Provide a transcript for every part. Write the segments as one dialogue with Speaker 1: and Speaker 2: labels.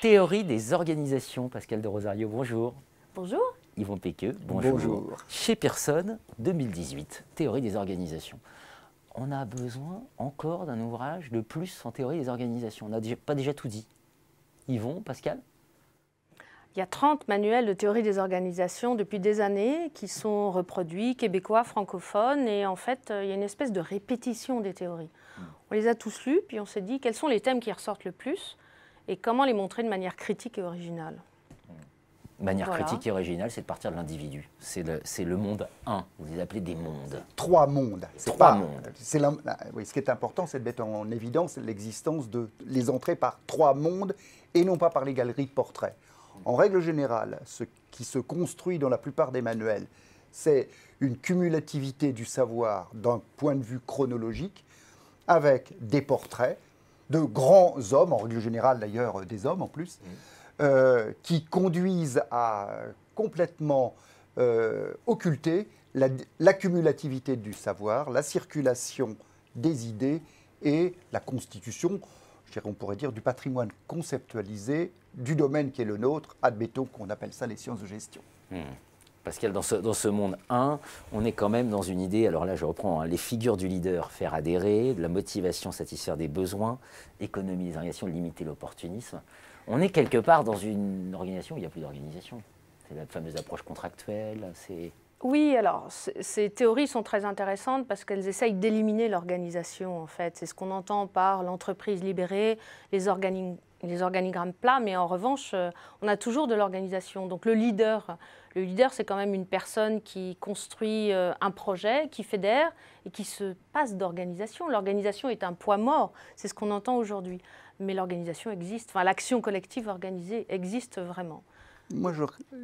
Speaker 1: Théorie des organisations, Pascal de Rosario, bonjour. Bonjour. Yvon Péqueux, bonjour. Chez Personne, 2018, Théorie des organisations. On a besoin encore d'un ouvrage de plus en théorie des organisations. On n'a pas déjà tout dit. Yvon, Pascal
Speaker 2: il y a 30 manuels de théorie des organisations depuis des années qui sont reproduits, québécois, francophones, et en fait, euh, il y a une espèce de répétition des théories. On les a tous lus, puis on s'est dit quels sont les thèmes qui ressortent le plus et comment les montrer de manière critique et originale.
Speaker 1: Manière critique et originale, c'est de partir de l'individu. C'est le, monde 1. Vous les appelez des
Speaker 3: mondes. Trois mondes. Trois mondes. Ah, oui, ce qui est important, c'est de mettre en évidence l'existence de les entrées par trois mondes et non pas par les galeries de portraits. En règle générale, ce qui se construit dans la plupart des manuels, c'est une cumulativité du savoir d'un point de vue chronologique avec des portraits de grands hommes, en règle générale d'ailleurs euh, des hommes en plus, euh, qui conduisent à complètement euh, occulter la cumulativité du savoir, la circulation des idées et la constitution on pourrait dire, du patrimoine conceptualisé du domaine qui est le nôtre, admettons qu'on appelle ça les sciences de gestion.
Speaker 1: parce hmm. Pascal, dans ce, dans ce monde 1, on est quand même dans une idée, alors là je reprends, hein, les figures du leader, faire adhérer, de la motivation, satisfaire des besoins, économie des limiter l'opportunisme. On est quelque part dans une organisation il n'y a plus d'organisation. C'est la fameuse approche contractuelle, c'est
Speaker 2: oui, alors ces théories sont très intéressantes parce qu'elles essayent d'éliminer l'organisation en fait. C'est ce qu'on entend par l'entreprise libérée, les, organigrammes plats, mais en revanche, euh, on a toujours de l'organisation. Donc le leader, le leader, c'est quand même une personne qui construit euh, un projet, qui fédère et qui se passe d'organisation. L'organisation est un poids mort, c'est ce qu'on entend aujourd'hui. Mais l'organisation existe, enfin l'action collective organisée existe vraiment.
Speaker 3: Moi,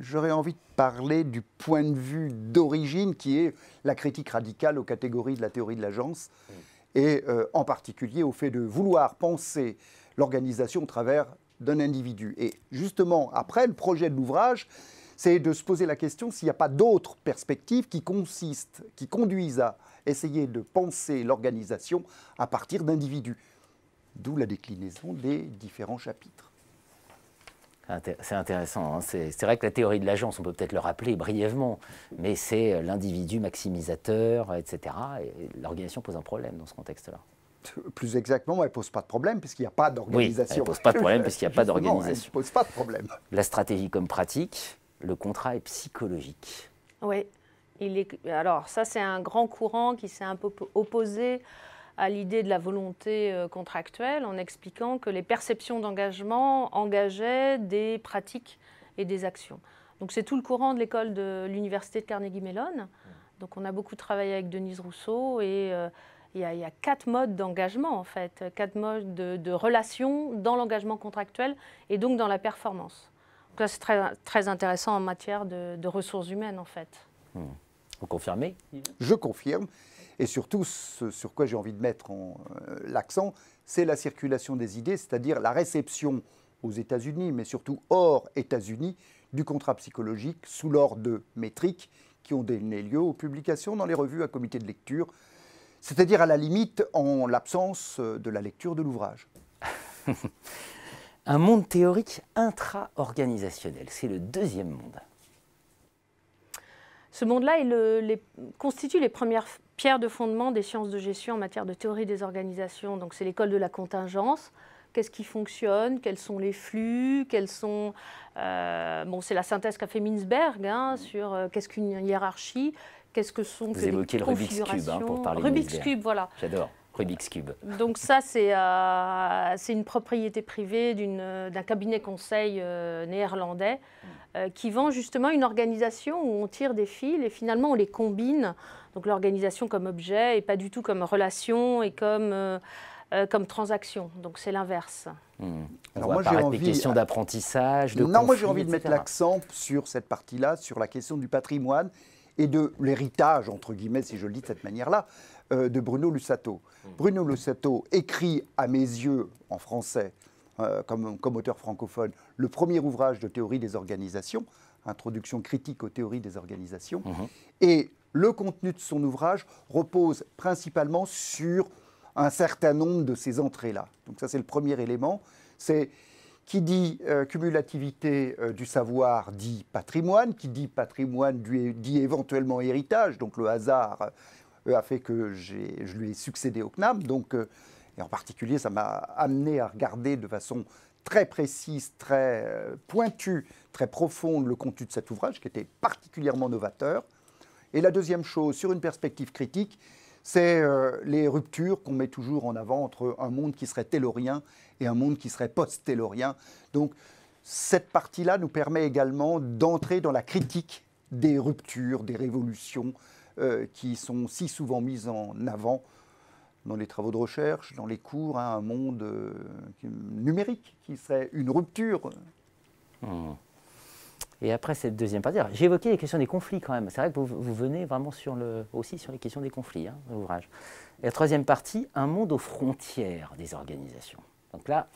Speaker 3: j'aurais envie de parler du point de vue d'origine qui est la critique radicale aux catégories de la théorie de l'agence mm. et euh, en particulier au fait de vouloir penser l'organisation au travers d'un individu. Et justement, après le projet de l'ouvrage, c'est de se poser la question s'il n'y a pas d'autres perspectives qui consistent, qui conduisent à essayer de penser l'organisation à partir d'individus. D'où la déclinaison des différents chapitres.
Speaker 1: C'est intéressant. Hein. C'est vrai que la théorie de l'agence, on peut peut-être le rappeler brièvement, mais c'est euh, l'individu maximisateur,
Speaker 3: etc. Et l'organisation pose un problème dans ce contexte-là. Plus exactement, elle ne pose pas de problème puisqu'il n'y a pas d'organisation. elle ne pose pas de problème puisqu'il n'y a pas d'organisation. pose pas de problème.
Speaker 1: La stratégie comme pratique, le contrat est psychologique.
Speaker 3: Oui. Il est... Alors ça, c'est
Speaker 2: un grand courant qui s'est un peu opposé à l'idée de la volonté euh, contractuelle en expliquant que les perceptions d'engagement engageaient des pratiques et des actions. Donc c'est tout le courant de l'école de l'université de Carnegie Mellon. Donc on a beaucoup travaillé avec Denise Rousseau et euh, il, y a, quatre modes d'engagement en fait, quatre modes de, relations relation dans l'engagement contractuel et donc dans la performance. Donc là c'est très, très, intéressant en matière de, ressources humaines en fait.
Speaker 3: Hmm. Vous confirmez Je confirme. Et surtout, ce sur quoi j'ai envie de mettre euh, l'accent, c'est la circulation des idées, c'est-à-dire la réception aux États-Unis, mais surtout hors États-Unis, du contrat psychologique sous l'ordre de métriques qui ont donné lieu aux publications dans les revues à comité de lecture, c'est-à-dire à la limite en l'absence euh, de la lecture de l'ouvrage. Un monde théorique intra-organisationnel,
Speaker 1: c'est le deuxième monde.
Speaker 2: Ce monde-là, constitue les premières pierre de fondement des sciences de gestion en matière de théorie des organisations. Donc c'est l'école de la contingence. Qu'est-ce qui fonctionne Quels sont les flux Quels sont euh, Bon, c'est la synthèse qu'a fait Minsberg hein, sur euh, qu'est-ce qu'une hiérarchie Qu'est-ce que sont Vous évoquez les le Rubik's Cube hein, pour parler Rubik's Cube, voilà. J'adore. Donc ça, euh, c'est une propriété privée euh, d'un cabinet conseil euh, néerlandais qui vend justement une organisation où on tire des fils et finalement on les combine. Donc l'organisation comme objet et pas du tout comme relation et comme, comme transaction. Donc c'est l'inverse.
Speaker 1: Hmm. Alors moi j'ai envie
Speaker 3: d'apprentissage, de moi j'ai envie de mettre l'accent sur cette partie-là, sur la question du patrimoine et de l'héritage, entre guillemets, si je le dis de cette manière-là. Euh, de Bruno Lussato. Mmh. Bruno Lussato écrit à mes yeux en français, euh, comme, comme auteur francophone, le premier ouvrage de théorie des organisations, Introduction critique aux théories des organisations. Mmh. Et le contenu de son ouvrage repose principalement sur un certain nombre de ces entrées-là. Donc ça, c'est le premier élément. C'est qui dit euh, cumulativité du savoir dit patrimoine, qui dit patrimoine dit éventuellement héritage, donc le hasard a fait que je lui ai succédé au CNAM. Donc, euh, en particulier, ça m'a amené à regarder de façon très précise, très euh, pointue, très profonde le contenu de cet ouvrage, qui était particulièrement novateur. Et la deuxième chose, sur une perspective critique, c'est euh, les ruptures qu'on met toujours en avant entre un monde qui serait taylorien et un monde qui serait post-taylorien. Donc, cette partie-là nous permet également d'entrer dans la critique des ruptures, des révolutions, euh, qui sont si souvent mises en avant dans les travaux de recherche, dans les cours, hein, un monde euh, numérique qui serait une rupture. Hmm.
Speaker 1: Et après cette deuxième partie, j'ai évoqué les questions des conflits quand même. C'est vrai que vous, venez vraiment aussi sur les questions des conflits hein, dans l'ouvrage. La troisième partie, un monde aux frontières des organisations. Donc là,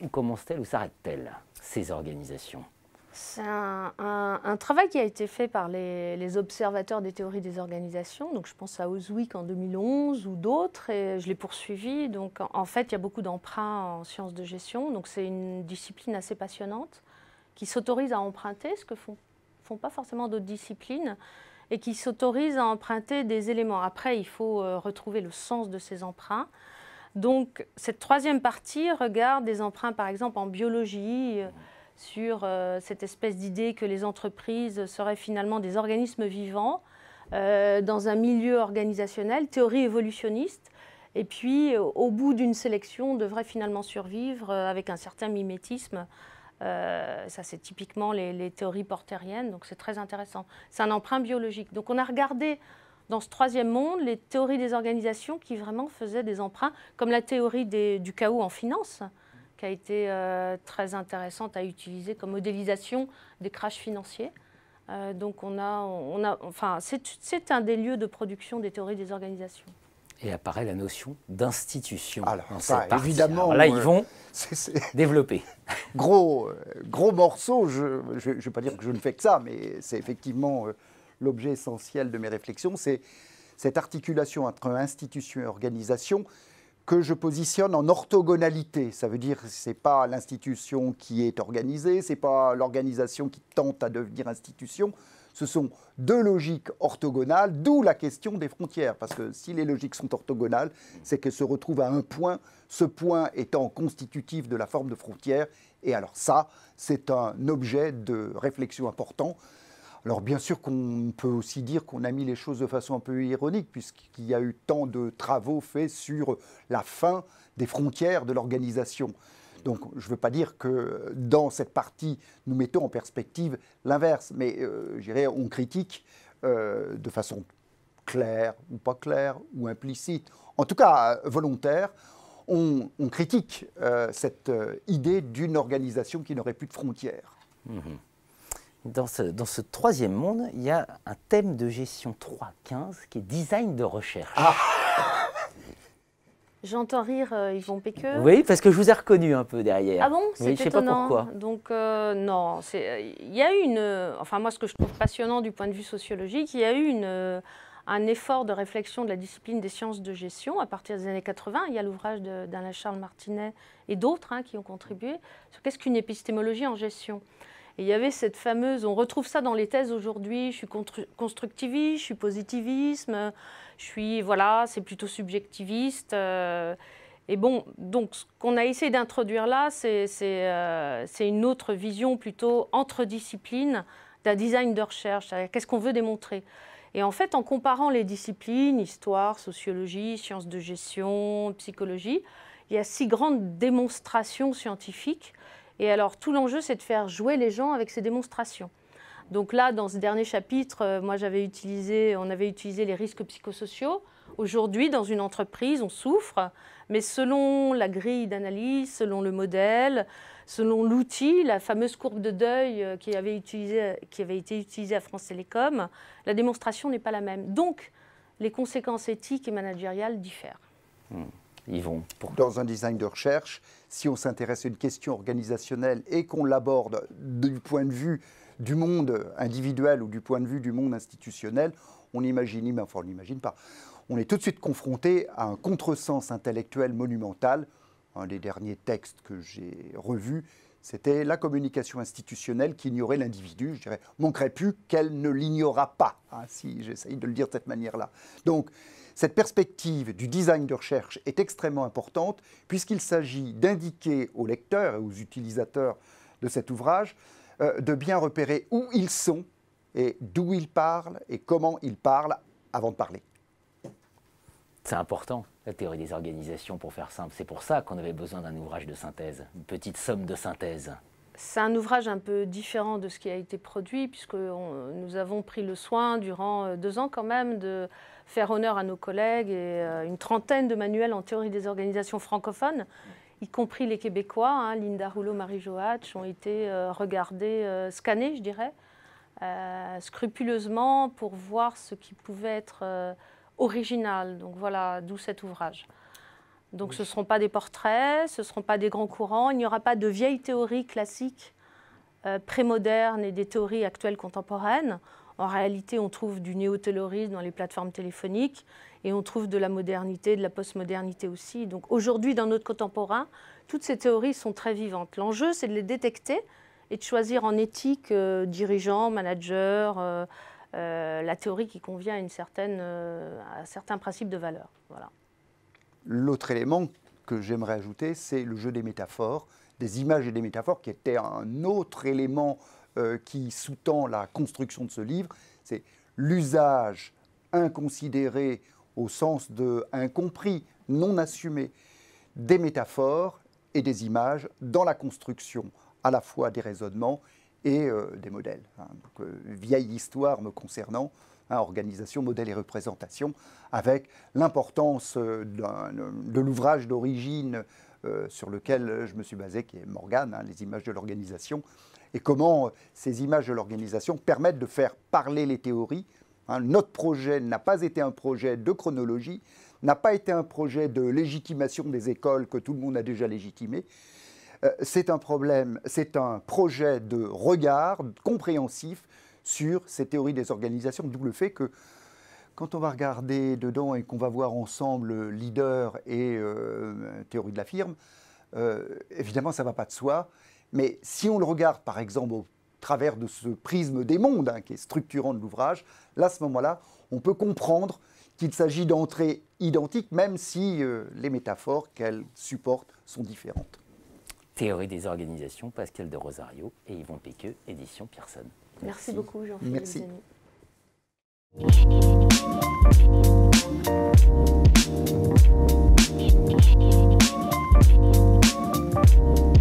Speaker 1: où commence-t-elle, où s'arrête-t-elle, ces organisations
Speaker 2: c'est un, travail qui a été fait par les, observateurs des théories des organisations. Donc, je pense à Oswick en 2011 ou d'autres, et je l'ai poursuivi. Donc, en, fait, il y a beaucoup d'emprunts en sciences de gestion. Donc, c'est une discipline assez passionnante qui s'autorise à emprunter ce que font, font pas forcément d'autres disciplines et qui s'autorise à emprunter des éléments. Après, il faut euh, retrouver le sens de ces emprunts. Donc, cette troisième partie regarde des emprunts, par exemple, en biologie. Euh, sur euh, cette espèce d'idée que les entreprises seraient finalement des organismes vivants euh, dans un milieu organisationnel, théorie évolutionniste, et puis euh, au bout d'une sélection devraient finalement survivre avec un certain mimétisme. ça, c'est typiquement les, théories portériennes, donc c'est très intéressant. C'est un emprunt biologique. Donc on a regardé dans ce troisième monde les théories des organisations qui vraiment faisaient des emprunts, comme la théorie du chaos en finance qui a été euh, très intéressante à utiliser comme modélisation des crashs financiers. Euh, donc on a, on a, enfin, c'est un des lieux de production des théories des organisations.
Speaker 1: Et apparaît la notion d'institution. Alors, évidemment. là, ils euh, vont
Speaker 3: développer. gros, gros morceau, je ne vais pas dire que je ne fais que ça, mais c'est effectivement l'objet essentiel de mes réflexions, c'est cette articulation entre institution et organisation que je positionne en orthogonalité. Ça veut dire que ce n'est pas l'institution qui est organisée, ce n'est pas l'organisation qui tente à devenir institution. Ce sont deux logiques orthogonales, d'où la question des frontières. Parce que si les logiques sont orthogonales, c'est qu'elles se retrouvent à un point, ce point étant constitutif de la forme de frontière. Et alors ça, c'est un objet de réflexion important. Alors bien sûr qu'on peut aussi dire qu'on a mis les choses de façon un peu ironique, puisqu'il y a eu tant de travaux faits sur la fin des frontières de l'organisation. Donc je ne veux pas dire que dans cette partie, nous mettons en perspective l'inverse, mais euh, je dirais on critique euh, de façon claire ou pas claire ou implicite, en tout cas euh, volontaire, on, critique cette idée d'une organisation qui n'aurait plus de frontières. Mmh dans ce, troisième monde, il y a un thème de gestion 3.15
Speaker 1: qui est design de recherche. Ah.
Speaker 2: J'entends rire ils euh, Yvon Péqueux. Oui, parce que je vous
Speaker 1: ai reconnu un peu derrière. Ah bon C'est étonnant. Je sais pas pourquoi.
Speaker 2: Donc, euh, non, il y a eu une... Euh, enfin, moi, ce que je trouve passionnant du point de vue sociologique, il y a eu un effort de réflexion de la discipline des sciences de gestion à partir des années 80. Il y a l'ouvrage d'Alain Charles Martinet et d'autres hein, qui ont contribué sur qu'est-ce qu'une épistémologie en gestion. Et il y avait cette fameuse, on retrouve ça dans les thèses aujourd'hui, je suis constructiviste, je suis positivisme, je suis, voilà, c'est plutôt subjectiviste. Euh, et bon, donc ce qu'on a essayé d'introduire là, euh, c'est une autre vision plutôt entre disciplines d'un design de recherche. Qu'est-ce qu'on veut démontrer Et en fait, en comparant les disciplines, histoire, sociologie, sciences de gestion, psychologie, il y a six grandes démonstrations scientifiques et alors, tout l'enjeu, c'est de faire jouer les gens avec ces démonstrations. Donc là, dans ce dernier chapitre, euh, moi, j'avais utilisé, on avait utilisé les risques psychosociaux. Aujourd'hui, dans une entreprise, on souffre, mais selon la grille d'analyse, selon le modèle, selon l'outil, la fameuse courbe de deuil euh, qui avait, été utilisée à France Télécom, la démonstration n'est pas la même. Donc, les conséquences éthiques et managériales diffèrent.
Speaker 3: Ils hmm. vont. Dans un design de recherche, si on s'intéresse à une question organisationnelle et qu'on l'aborde du point de vue du monde individuel ou du point de vue du monde institutionnel, on imagine, mais on n'imagine pas, on est tout de suite confronté à un contresens intellectuel monumental. Un des derniers textes que j'ai revus, c'était la communication institutionnelle qui ignorait l'individu. Je dirais, manquerait plus qu'elle ne l'ignora pas, hein, si j'essaye de le dire de cette manière-là. Donc, cette perspective du design de recherche est extrêmement importante puisqu'il s'agit d'indiquer aux lecteurs et aux utilisateurs de cet ouvrage euh, de bien repérer où ils sont et d'où ils parlent et comment ils parlent avant de parler.
Speaker 1: C'est important, la théorie des organisations, pour faire simple. C'est pour ça qu'on avait besoin d'un ouvrage de synthèse, une petite somme de synthèse.
Speaker 2: C'est un ouvrage un peu différent de ce qui a été produit, puisque nous avons pris le soin, durant euh, deux ans quand même, de faire honneur à nos collègues et euh, une trentaine de manuels en théorie des organisations francophones, y compris les Québécois, hein. Linda Rouleau, Marie Joach, ont été euh, regardés, scannés, je dirais, scrupuleusement pour voir ce qui pouvait être original. Donc voilà, d'où cet ouvrage. Donc ce ne seront pas des portraits, ce ne seront pas des grands courants, il n'y aura pas de vieilles théories classiques euh, prémodernes et des théories actuelles contemporaines. En réalité, on trouve du néo télorisme dans les plateformes téléphoniques et on trouve de la modernité, de la postmodernité aussi. Donc aujourd'hui, dans notre contemporain, toutes ces théories sont très vivantes. L'enjeu, c'est de les détecter et de choisir en éthique euh, dirigeant, manager, euh, euh, la théorie qui convient à, une certaine, à certains principes de valeur.
Speaker 3: Voilà. L'autre élément que j'aimerais ajouter, c'est le jeu des métaphores, des images et des métaphores, qui était un autre élément euh, qui sous-tend la construction de ce livre. C'est l'usage inconsidéré au sens de incompris, non assumé, des métaphores et des images dans la construction à la fois des raisonnements et euh, des modèles. Hein. Euh, vieille histoire me concernant, hein, organisation, modèle et représentation, avec l'importance euh, de l'ouvrage d'origine sur lequel je me suis basé, qui est Morgane, hein, les images de l'organisation, et comment ces images de l'organisation permettent de faire parler les théories. notre projet n'a pas été un projet de chronologie, n'a pas été un projet de légitimation des écoles que tout le monde a déjà légitimées, euh, c'est un problème, c'est un projet de regard compréhensif sur ces théories des organisations, d'où le fait que quand on va regarder dedans et qu'on va voir ensemble leader et euh, théorie de la firme, euh, évidemment, ça ne va pas de soi. Mais si on le regarde, par exemple, au travers de ce prisme des mondes hein, qui est structurant de l'ouvrage, là, à ce moment-là, on peut comprendre qu'il s'agit d'entrées identiques, même si les métaphores qu'elles supportent sont différentes.
Speaker 1: Théorie des organisations, Pascal de Rosario et Yvon Péqueux, édition Pearson.
Speaker 2: Merci, beaucoup, Jean-Philippe.
Speaker 1: Merci. Merci.